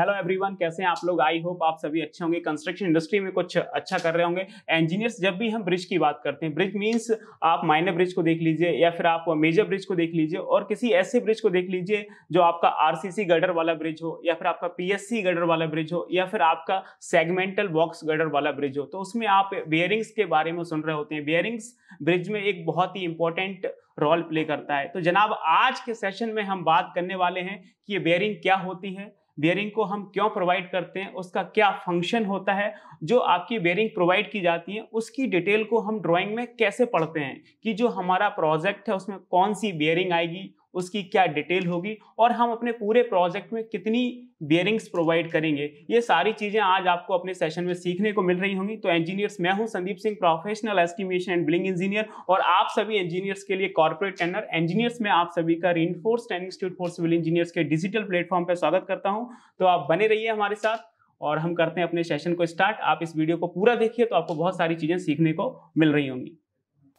hello everyone कैसे हैं आप लोग आई होप आप सभी अच्छे होंगे कंस्ट्रक्शन इंडस्ट्री में कुछ अच्छा कर रहे होंगे इंजीनियर्स जब भी हम ब्रिज की बात करते हैं ब्रिज मींस आप माइनर ब्रिज को देख लीजिए या फिर आप मेजर ब्रिज को देख लीजिए और किसी ऐसे ब्रिज को देख लीजिए जो आपका आरसीसी गडर वाला ब्रिज हो या फिर आपका पीएससी गडर वाला ब्रिज हो या फिर आपका सेगमेंटल बॉक्स गडर वाला ब्रिज हो तो उसमें आप बियरिंग्स के बारे में सुन रहे होते हैं बियरिंग्स ब्रिज में एक बहुत ही इंपॉर्टेंट रोल प्ले करता है तो जनाब आज के सेशन में हम बात करने वाले हैं कि ये बेयरिंग क्या होती है बेयरिंग को हम क्यों प्रोवाइड करते हैं उसका क्या फंक्शन होता है जो आपकी बेयरिंग प्रोवाइड की जाती है उसकी डिटेल को हम ड्राइंग में कैसे पढ़ते हैं कि जो हमारा प्रोजेक्ट है उसमें कौन सी बेयरिंग आएगी उसकी क्या डिटेल होगी और हम अपने पूरे प्रोजेक्ट में कितनी बियरिंग्स प्रोवाइड करेंगे ये सारी चीज़ें आज आपको अपने सेशन में सीखने को मिल रही होंगी तो इंजीनियर्स मैं हूं Sandeep Singh professional estimation and billing engineer और आप सभी इंजीनियर्स के लिए कॉर्पोरेट टेनर इंजीनियर्स में आप सभी का reinforce training institute for civil engineers के डिजिटल प्लेटफॉर्म पर स्वागत करता हूँ तो आप बने रहिए हमारे साथ और हम करते हैं अपने सेशन को स्टार्ट आप इस वीडियो को पूरा देखिए तो आपको बहुत सारी चीज़ें सीखने को मिल रही होंगी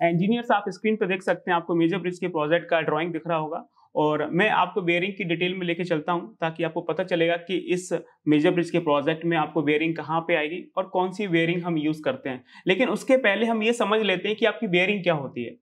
इंजीनियर्स आप स्क्रीन पर देख सकते हैं आपको मेजर ब्रिज के प्रोजेक्ट का ड्राइंग दिख रहा होगा और मैं आपको बेयरिंग की डिटेल में लेके चलता हूं ताकि आपको पता चलेगा कि इस मेजर ब्रिज के प्रोजेक्ट में आपको बेयरिंग कहाँ पे आएगी और कौन सी बेयरिंग हम यूज़ करते हैं लेकिन उसके पहले हम ये समझ लेते हैं कि आपकी बेयरिंग क्या होती है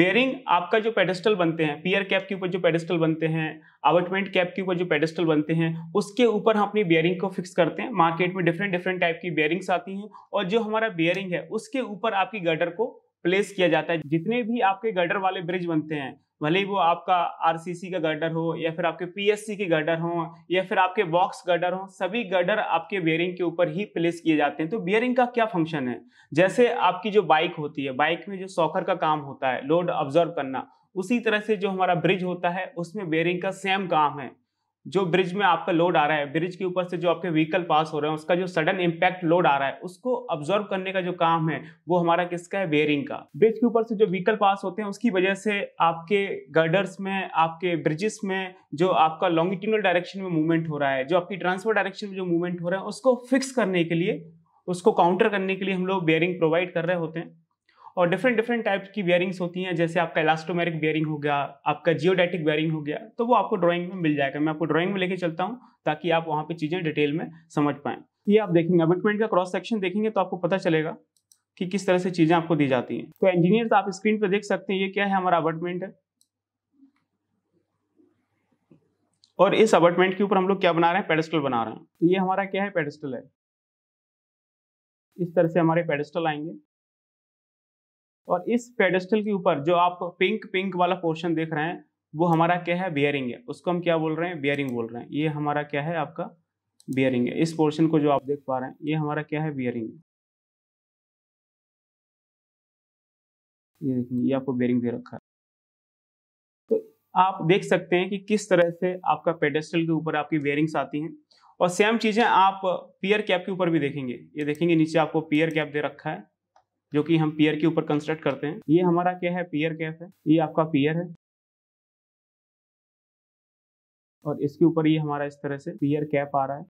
बेयरिंग आपका जो पेडेस्टल बनते हैं पियर कैप के ऊपर जो पेडेस्टल बनते हैं आवटमेंट कैप के ऊपर जो पेडेस्टल बनते हैं उसके ऊपर हम अपनी बेयरिंग को फिक्स करते हैं मार्केट में डिफरेंट डिफरेंट टाइप की बेयरिंग्स आती हैं और जो हमारा बेयरिंग है उसके ऊपर आपकी गर्डर को प्लेस किया जाता है जितने भी आपके गर्डर वाले ब्रिज बनते हैं भले ही वो आपका आर का गर्डर हो या फिर आपके पी के गर्डर हो या फिर आपके बॉक्स गर्डर हो सभी गर्डर आपके बियरिंग के ऊपर ही प्लेस किए जाते हैं तो बियरिंग का क्या फंक्शन है जैसे आपकी जो बाइक होती है बाइक में जो सॉकर का काम होता है लोड ऑब्जर्व करना उसी तरह से जो हमारा ब्रिज होता है उसमें बेयरिंग का सेम काम है जो ब्रिज में आपका लोड आ रहा है ब्रिज के ऊपर से जो आपके व्हीकल पास हो रहे हैं उसका जो सडन इम्पैक्ट लोड आ रहा है उसको ऑब्जर्व करने का जो काम है वो हमारा किसका है बेयरिंग का ब्रिज के ऊपर से जो व्हीकल पास होते हैं उसकी वजह से आपके गर्डर्स में आपके ब्रिजेस में जो आपका लॉन्गिट्यूनल डायरेक्शन में मूवमेंट हो रहा है जो आपकी ट्रांसफर डायरेक्शन में जो मूवमेंट हो रहा है उसको फिक्स करने के लिए उसको काउंटर करने के लिए हम लोग बेयरिंग प्रोवाइड कर रहे होते हैं और डिफरेंट डिफरेंट टाइप की बियरिंग्स होती हैं जैसे आपका इलास्टोमेरिक बियरिंग हो गया आपका जियोडेटिक बियरिंग हो गया तो वो आपको ड्राइंग में मिल जाएगा मैं आपको ड्राइंग में लेके चलता हूँ ताकि आप वहाँ पे चीज़ें डिटेल में समझ पाएँ ये आप देखेंगे अबिटमेंट का क्रॉस सेक्शन देखेंगे तो आपको पता चलेगा कि किस तरह से चीज़ें आपको दी जाती हैं तो इंजीनियर आप स्क्रीन पर देख सकते हैं ये क्या है हमारा अबार्टमेंट है और इस अबर्टमेंट के ऊपर हम लोग क्या बना रहे हैं पेडस्टल बना रहे हैं तो ये हमारा क्या है पेडस्टल है इस तरह से हमारे पेडस्टल आएंगे और इस पेडेस्टल के ऊपर जो आप पिंक पिंक वाला पोर्शन देख रहे हैं वो हमारा क्या है बियरिंग है उसको हम क्या बोल रहे हैं बियरिंग बोल रहे हैं ये हमारा क्या है आपका बियरिंग है इस पोर्शन को जो आप देख पा रहे हैं ये हमारा क्या है बियरिंग है ये देखिए ये आपको बियरिंग दे रखा है तो आप देख सकते हैं कि किस तरह से आपका पेडेस्टल के ऊपर आपकी बियरिंग्स आती हैं और सेम चीज़ें आप पियर कैप के ऊपर भी देखेंगे ये देखेंगे नीचे आपको पियर कैप दे रखा है जो कि हम पियर के ऊपर कंस्ट्रक्ट करते हैं ये हमारा क्या है पियर कैफ है ये आपका पियर है और इसके ऊपर ये हमारा इस तरह से पियर कैप आ रहा है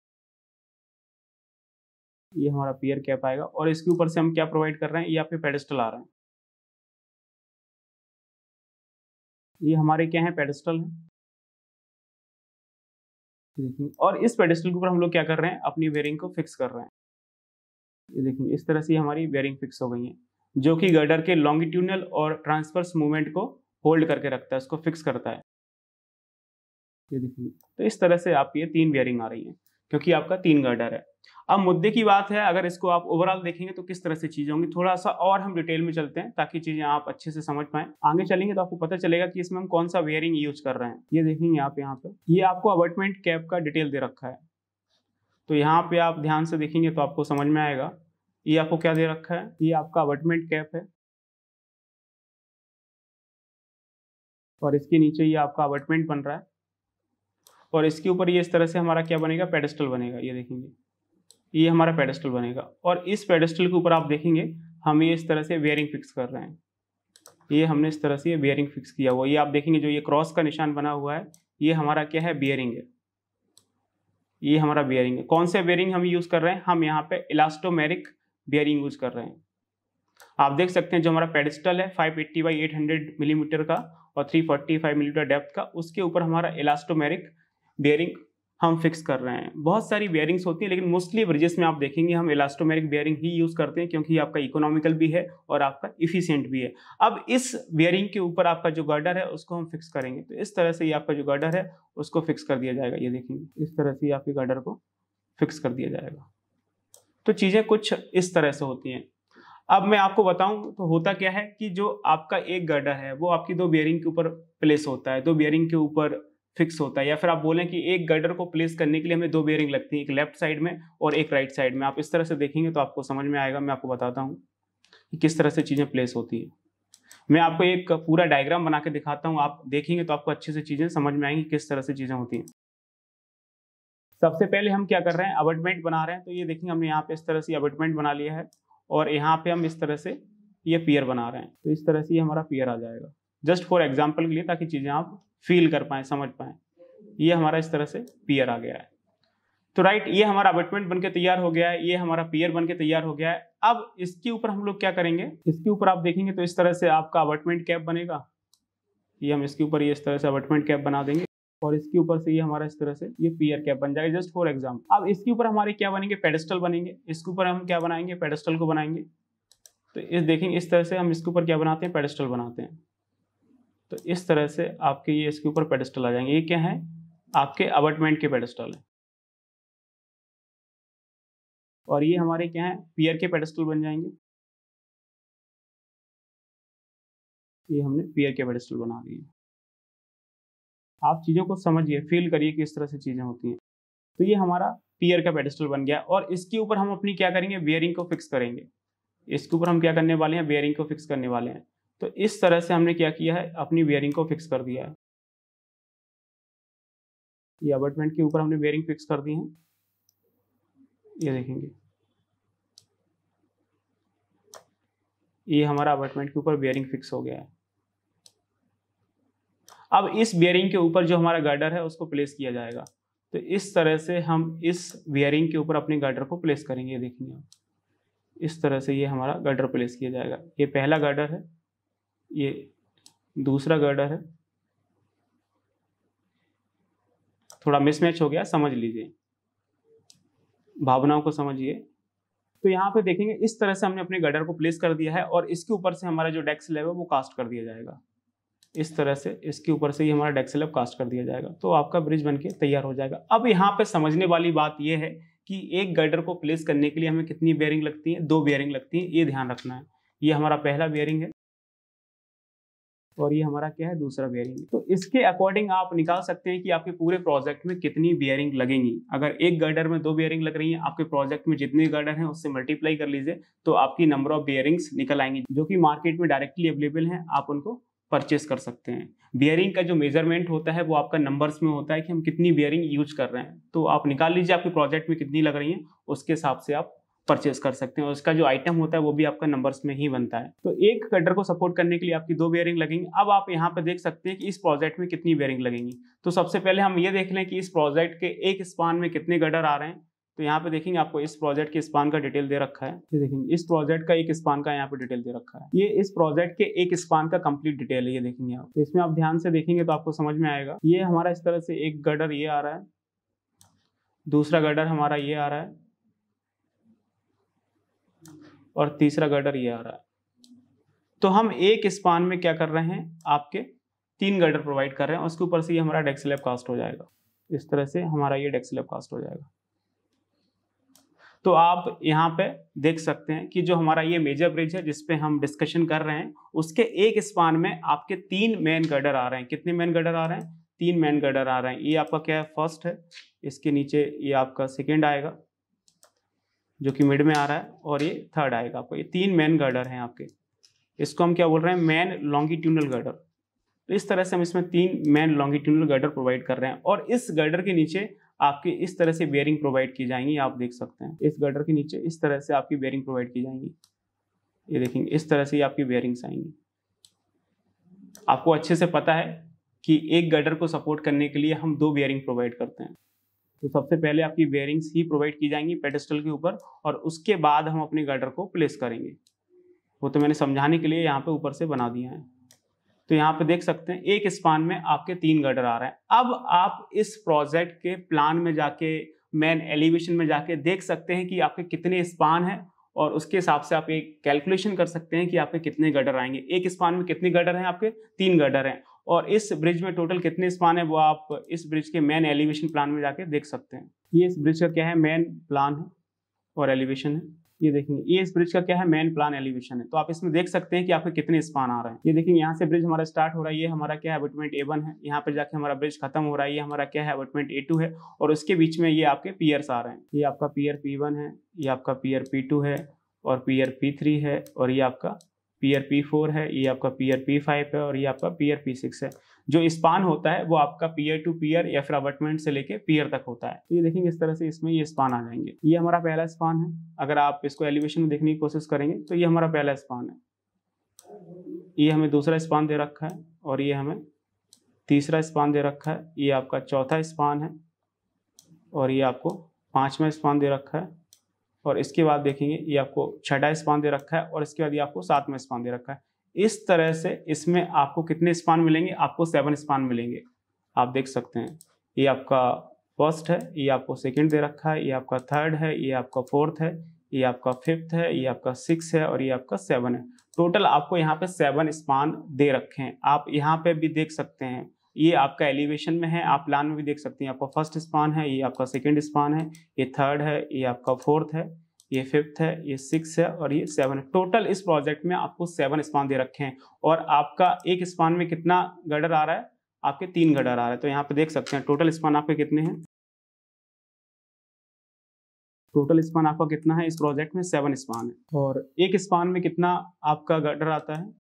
ये हमारा पियर कैप आएगा और इसके ऊपर से हम क्या प्रोवाइड कर रहे हैं ये आपके पेडेस्टल आ रहा है ये हमारे क्या है पेडेस्टल है और इस पेडेस्टल के ऊपर हम लोग क्या कर रहे हैं अपनी वेयरिंग को फिक्स कर रहे हैं ये देखेंगे इस तरह से हमारी बेयरिंग फिक्स हो गई है जो कि गर्डर के लॉन्गिट्यूनल और ट्रांसफर्स मूवमेंट को होल्ड करके रखता है उसको फिक्स करता है ये देखेंगे तो इस तरह से आपकी ये तीन बेयरिंग आ रही है क्योंकि आपका तीन गर्डर है अब मुद्दे की बात है अगर इसको आप ओवरऑल देखेंगे तो किस तरह से चीजें होंगी थोड़ा सा और हम डिटेल में चलते हैं ताकि चीजें आप अच्छे से समझ पाए आगे चलेंगे तो आपको पता चलेगा कि इसमें हम कौन सा वेयरिंग यूज कर रहे हैं ये देखेंगे आप यहाँ पे ये आपको अवर्टमेंट कैप का डिटेल दे रखा है तो यहाँ पे आप ध्यान से देखेंगे तो आपको समझ में आएगा ये आपको क्या दे रखा है ये आपका अबटमेंट कैप है और इसके नीचे ये आपका अबटमेंट बन रहा है और इसके ऊपर ये इस तरह से हमारा क्या बनेगा पेडेस्टल बनेगा ये देखेंगे ये हमारा पेडेस्टल बनेगा और इस पेडेस्टल के ऊपर आप देखेंगे हम ये इस तरह से वेयरिंग फिक्स कर रहे हैं ये हमने इस तरह से ये बियरिंग फिक्स किया हुआ ये आप देखेंगे जो ये क्रॉस का निशान बना हुआ है ये हमारा क्या है बियरिंग है ये हमारा बियरिंग है कौन सा बियरिंग हम यूज़ कर रहे हैं हम यहाँ पे इलास्टोमेरिक बियरिंग यूज़ कर रहे हैं आप देख सकते हैं जो हमारा पेडिस्टल है 580 एट्टी बाई एट मिलीमीटर का और 345 मिलीमीटर mm डेप्थ का उसके ऊपर हमारा इलास्टोमेरिक बियरिंग हम फिक्स कर रहे हैं बहुत सारी बेयरिंग्स होती हैं लेकिन मोस्टली ब्रिजेस में आप देखेंगे हम इलास्टोमेरिक बेयरिंग ही यूज़ करते हैं क्योंकि आपका इकोनॉमिकल भी है और आपका इफिशियंट भी है अब इस बेयरिंग के ऊपर आपका जो गर्डर है उसको हम फिक्स करेंगे तो इस तरह से ये आपका जो गर्डर है उसको फिक्स कर दिया जाएगा ये देखेंगे इस तरह से आपके गर्डर को फिक्स कर दिया जाएगा तो चीज़ें कुछ इस तरह से होती हैं अब मैं आपको बताऊं तो होता क्या है कि जो आपका एक गर्डर है वो आपकी दो बियरिंग के ऊपर प्लेस होता है दो बियरिंग के ऊपर फिक्स होता है या फिर आप बोलें कि एक गर्डर को प्लेस करने के लिए हमें दो बेयरिंग लगती है एक लेफ्ट साइड में और एक राइट साइड में आप इस तरह से देखेंगे तो आपको समझ में आएगा मैं आपको बताता हूँ कि किस तरह से चीज़ें प्लेस होती है मैं आपको एक पूरा डायग्राम बना के दिखाता हूँ आप देखेंगे तो आपको अच्छे से चीज़ें समझ में आएंगी किस तरह से चीज़ें होती हैं सबसे पहले हम क्या कर रहे हैं अबटमेंट बना रहे हैं तो ये देखेंगे हमने यहाँ पे इस तरह से अबटमेंट बना लिया है और यहाँ पे हम इस तरह से ये पियर बना रहे हैं तो इस तरह से ये हमारा पियर आ जाएगा जस्ट फॉर एग्जाम्पल के लिए ताकि चीज़ें आप फील कर पाए समझ पाए ये हमारा इस तरह से पियर आ गया है तो राइट ये हमारा अबेटमेंट बनके तैयार हो गया है ये हमारा पियर बनके तैयार हो गया है अब इसके ऊपर हम लोग क्या करेंगे इसके ऊपर आप देखेंगे तो इस तरह से आपका अबेटमेंट कैप बनेगा ये हम इसके ऊपर ये इस तरह से अबेटमेंट कैप बना देंगे और इसके ऊपर से ये हमारा इस तरह से ये पियर कैप बन जाएगा जस्ट फॉर एग्जाम्पल अब इसके ऊपर हमारे क्या बनेंगे पेडेस्टल बनेंगे इसके ऊपर हम क्या बनाएंगे पेडेस्टल को बनाएंगे तो इस देखेंगे इस तरह से हम इसके ऊपर क्या बनाते हैं पेडेस्टल बनाते हैं तो इस तरह से आपके ये इसके ऊपर पेडस्टल आ जाएंगे ये क्या है आपके अबर्टमेंट के पेडस्टल हैं और ये हमारे क्या है पियर के पेडस्टल बन जाएंगे ये हमने पियर के पेडस्टल बना दिए आप चीज़ों को समझिए फील करिए किस तरह से चीज़ें होती हैं तो ये हमारा पियर का पेडस्टल बन गया और इसके ऊपर हम अपनी क्या करेंगे बियरिंग को फिक्स करेंगे इसके ऊपर हम क्या करने वाले हैं बेयरिंग को फिक्स करने वाले हैं तो इस तरह से हमने क्या किया है अपनी वेयरिंग को फिक्स कर दिया है ये अबर्टमेंट के ऊपर हमने वेयरिंग फिक्स कर दी है ये देखेंगे ये हमारा अबर्टमेंट के ऊपर बेयरिंग फिक्स हो गया है अब इस बेयरिंग के ऊपर जो हमारा गार्डर है उसको प्लेस किया जाएगा तो इस तरह से हम इस बेयरिंग के ऊपर अपने गार्डर को प्लेस करेंगे देखेंगे इस तरह से ये हमारा गार्डर प्लेस किया जाएगा ये पहला गार्डर है ये दूसरा गर्डर है थोड़ा मिसमैच हो गया समझ लीजिए भावनाओं को समझिए तो यहाँ पे देखेंगे इस तरह से हमने अपने गर्डर को प्लेस कर दिया है और इसके ऊपर से हमारा जो डेक्स लेव है वो कास्ट कर दिया जाएगा इस तरह से इसके ऊपर से ही हमारा लेव कास्ट कर दिया जाएगा तो आपका ब्रिज बन के तैयार हो जाएगा अब यहाँ पे समझने वाली बात यह है कि एक गर्डर को प्लेस करने के लिए हमें कितनी बेयरिंग लगती है दो बेयरिंग लगती है ये ध्यान रखना है ये हमारा पहला बेयरिंग है और ये हमारा क्या है दूसरा बियरिंग तो इसके अकॉर्डिंग आप निकाल सकते हैं कि आपके पूरे प्रोजेक्ट में कितनी बियरिंग लगेंगी अगर एक गर्डर में दो बियरिंग लग रही है आपके प्रोजेक्ट में जितने गर्डर हैं उससे मल्टीप्लाई कर लीजिए तो आपकी नंबर ऑफ बियरिंग्स निकल आएंगी जो कि मार्केट में डायरेक्टली अवेलेबल है आप उनको परचेस कर सकते हैं बियरिंग का जो मेजरमेंट होता है वो आपका नंबर्स में होता है कि हम कितनी बियरिंग यूज कर रहे हैं तो आप निकाल लीजिए आपके प्रोजेक्ट में कितनी लग रही है उसके हिसाब से आप परचेस कर सकते हैं और उसका जो आइटम होता है वो भी आपका नंबर्स में ही बनता है तो एक कटर को सपोर्ट करने के लिए आपकी दो बेयरिंग लगेंगी अब आप यहाँ पे देख सकते हैं कि इस प्रोजेक्ट में कितनी बेयरिंग लगेंगी तो सबसे पहले हम ये देख लें कि इस प्रोजेक्ट के एक स्पान में कितने गडर आ रहे हैं तो यहाँ पे देखेंगे आपको इस प्रोजेक्ट के स्पान का डिटेल दे रखा है ये देखेंगे इस प्रोजेक्ट का एक स्पान का यहाँ पे डिटेल दे रखा है ये इस प्रोजेक्ट के एक स्पान का कंप्लीट डिटेल है ये देखेंगे आप तो इसमें आप ध्यान से देखेंगे तो आपको समझ में आएगा ये हमारा इस तरह से एक गडर ये आ रहा है दूसरा गडर हमारा ये आ रहा है और तीसरा गर्डर ये आ रहा है तो हम एक स्पान में क्या कर रहे हैं आपके तीन गर्डर प्रोवाइड कर रहे हैं उसके ऊपर से ये हमारा डेक्सलेप कास्ट हो जाएगा इस तरह से हमारा ये डेक्सलेप कास्ट हो जाएगा तो आप यहाँ पे देख सकते हैं कि जो हमारा ये मेजर ब्रिज है जिसपे हम डिस्कशन कर रहे हैं उसके एक स्पान में आपके तीन मेन गर्डर आ रहे हैं कितने मेन गर्डर आ रहे हैं तीन मेन गर्डर आ रहे हैं ये आपका क्या है फर्स्ट है इसके नीचे ये आपका सेकेंड आएगा जो कि मिड में आ रहा है और ये थर्ड आएगा आपको ये तीन मेन गर्डर हैं आपके इसको हम क्या बोल रहे हैं मेन लॉन्गिट्यूनल गर्डर तो इस तरह से हम इसमें तीन मेन लॉन्गिट्यूनल गर्डर प्रोवाइड कर रहे हैं और इस गर्डर के नीचे आपके इस तरह से बेयरिंग प्रोवाइड की जाएंगी आप देख सकते हैं इस गर्डर के नीचे इस तरह से आपकी बेयरिंग प्रोवाइड की जाएंगी ये देखेंगे इस तरह से आपकी बेयरिंग्स आएंगी आपको अच्छे से पता है कि एक गर्डर को सपोर्ट करने के लिए हम दो बेयरिंग प्रोवाइड करते हैं तो सबसे पहले आपकी बेयरिंग्स ही प्रोवाइड की जाएंगी पेडेस्टल के ऊपर और उसके बाद हम अपने गर्डर को प्लेस करेंगे वो तो मैंने समझाने के लिए यहाँ पे ऊपर से बना दिया है तो यहाँ पे देख सकते हैं एक स्पान में आपके तीन गर्डर आ रहे हैं अब आप इस प्रोजेक्ट के प्लान में जाके मेन एलिवेशन में जाके देख सकते हैं कि आपके कितने स्पान हैं और उसके हिसाब से आप एक कैलकुलेशन कर सकते हैं कि आपके कितने गर्डर आएंगे एक स्पान में कितने गर्डर हैं आपके तीन गर्डर हैं और इस ब्रिज में टोटल कितने स्पान है वो आप इस ब्रिज के मेन एलिवेशन प्लान में जाके देख सकते हैं ये इस ब्रिज का क्या है मेन प्लान है और एलिवेशन है ये देखेंगे ये इस ब्रिज का क्या है मेन प्लान एलिवेशन है तो आप इसमें देख सकते हैं कि आपके कितने स्पान आ रहे हैं ये देखेंगे यहाँ से ब्रिज हमारा स्टार्ट हो रहा है ये हमारा क्या है अबटमेंट ए वन है यहाँ पर जाके हमारा ब्रिज खत्म हो रहा है ये हमारा क्या है अबटमेंट ए टू है और उसके बीच में ये आपके पियर्स आ रहे हैं ये आपका पियर पी वन है ये आपका पियर पी टू है और पियर पी थ्री है और ये आपका पी आर पी फोर है ये आपका पी आर पी फाइव है और ये आपका पी आर पी सिक्स है जो स्पान होता है वो आपका पीयर टू पीयर या फिर अबटमेंट से लेके पीयर तक होता है तो ये देखेंगे इस तरह से इसमें ये स्पान आ जाएंगे ये हमारा पहला स्पान है अगर आप इसको एलिवेशन में देखने की कोशिश करेंगे तो ये हमारा पहला स्पान है ये हमें दूसरा स्पान दे रखा है और ये हमें तीसरा स्पान दे रखा है ये आपका चौथा स्पान है और ये आपको पाँचवा स्पान दे रखा है और इसके बाद देखेंगे ये आपको छठा स्पान दे रखा है और इसके बाद ये आपको सातवा स्पान दे रखा है इस तरह से इसमें आपको कितने स्पान मिलेंगे आपको सेवन स्पान मिलेंगे आप देख सकते हैं ये आपका फर्स्ट है ये आपको सेकंड दे रखा है ये आपका थर्ड है ये आपका फोर्थ है ये आपका फिफ्थ है ये आपका सिक्स है और ये आपका सेवन है टोटल आपको यहाँ पे सेवन स्पान दे रखे हैं आप यहाँ पे भी देख सकते हैं ये आपका एलिवेशन में है आप प्लान में भी देख सकते हैं आपका फर्स्ट स्पान है ये आपका सेकेंड स्पान है ये थर्ड है ये आपका फोर्थ है ये फिफ्थ है ये सिक्स है और ये सेवन है टोटल इस प्रोजेक्ट में आपको सेवन स्पान दे रखे हैं और आपका एक स्पान में कितना गडर आ रहा है आपके तीन गडर आ रहा है तो यहाँ पे देख सकते हैं टोटल स्पान आपके कितने हैं टोटल स्पान आपका कितना है इस प्रोजेक्ट में सेवन स्पान है और एक स्पान में कितना आपका गडर आता है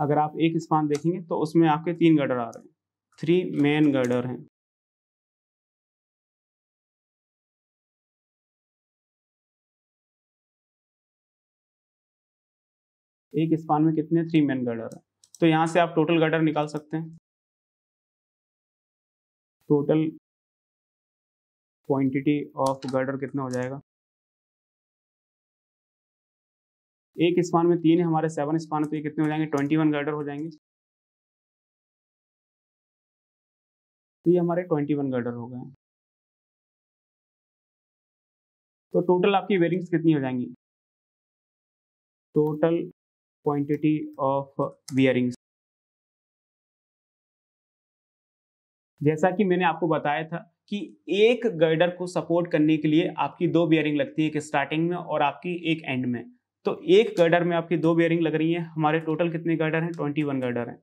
अगर आप एक स्पान देखेंगे तो उसमें आपके तीन गर्डर आ रहे हैं थ्री मेन गर्डर हैं एक स्पान में कितने थ्री मेन गर्डर है तो यहां से आप टोटल गर्डर निकाल सकते हैं टोटल क्वांटिटी ऑफ गर्डर कितना हो जाएगा एक स्पान में तीन है हमारे सेवन स्पान तो ये कितने हो जाएंगे ट्वेंटी वन गर्डर हो जाएंगे तो ये हमारे ट्वेंटी वन गर्डर हो गए तो टोटल आपकी वेरिंग्स कितनी हो जाएंगी टोटल क्वांटिटी ऑफ वियरिंग्स जैसा कि मैंने आपको बताया था कि एक गर्डर को सपोर्ट करने के लिए आपकी दो बियरिंग लगती है एक स्टार्टिंग में और आपकी एक एंड में तो एक गर्डर में आपकी दो बेयरिंग लग रही है हमारे टोटल कितने गर्डर हैं ट्वेंटी वन गर्डर हैं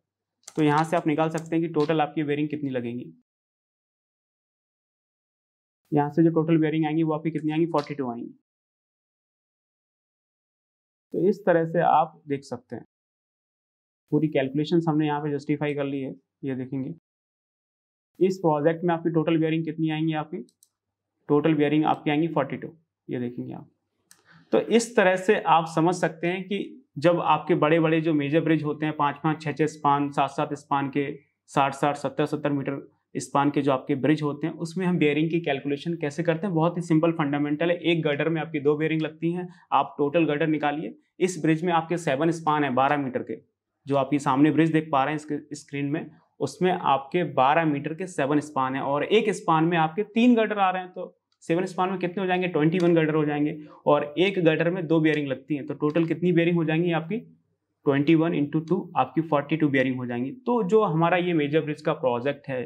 तो यहाँ से आप निकाल सकते हैं कि टोटल आपकी बेयरिंग कितनी लगेंगी यहाँ से जो टोटल बेयरिंग आएंगी वो आपकी कितनी आएंगी फोर्टी टू आएंगी तो इस तरह से आप देख सकते हैं पूरी कैलकुलेशन हमने यहाँ पे जस्टिफाई कर ली है ये देखेंगे इस प्रोजेक्ट में आपकी टोटल बेयरिंग कितनी आएंगी आपकी टोटल बेयरिंग आपकी आएंगी फोर्टी टू ये देखेंगे आप तो इस तरह से आप समझ सकते हैं कि जब आपके बड़े बड़े जो मेजर ब्रिज होते हैं पाँच पाँच छः छः स्पान सात सात स्पान के साठ साठ सत्तर सत्तर मीटर स्पान के जो आपके ब्रिज होते हैं उसमें हम बेयरिंग की कैलकुलेशन कैसे करते हैं बहुत ही सिंपल फंडामेंटल है एक गर्डर में आपकी दो बेयरिंग लगती हैं आप टोटल गर्डर निकालिए इस ब्रिज में आपके सेवन स्पान है बारह मीटर के जो आप ये सामने ब्रिज देख पा रहे हैं इसके स्क्रीन में उसमें आपके बारह मीटर के सेवन स्पान है और एक स्पान में आपके तीन गर्डर आ रहे हैं तो सेवन स्पान में कितने हो जाएंगे ट्वेंटी वन गर्डर हो जाएंगे और एक गर्डर में दो बियरिंग लगती हैं तो टोटल कितनी बियरिंग हो जाएंगी आपकी ट्वेंटी वन इंटू टू आपकी फोर्टी टू बियरिंग हो जाएंगी तो जो हमारा ये मेजर ब्रिज का प्रोजेक्ट है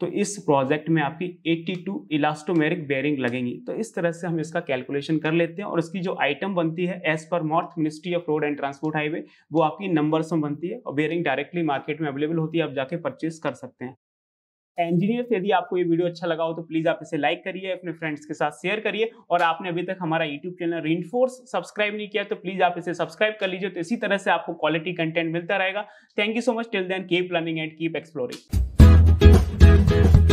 तो इस प्रोजेक्ट में आपकी एट्टी टू इलास्टोमेरिक बेयरिंग लगेंगी तो इस तरह से हम इसका कैलकुलेशन कर लेते हैं और इसकी जो आइटम बनती है एज पर north ministry of road and transport highway वो आपकी नंबर्स में बनती है और बेयरिंग डायरेक्टली मार्केट में अवेलेबल होती है आप जाके परचेज कर सकते हैं इंजीनियर यदि आपको ये वीडियो अच्छा लगा हो तो प्लीज़ आप इसे लाइक करिए अपने फ्रेंड्स के साथ शेयर करिए और आपने अभी तक हमारा यूट्यूब चैनल रिनफोर्स सब्सक्राइब नहीं किया तो प्लीज़ आप इसे सब्सक्राइब कर लीजिए तो इसी तरह से आपको क्वालिटी कंटेंट मिलता रहेगा thank you so much till then keep learning and keep exploring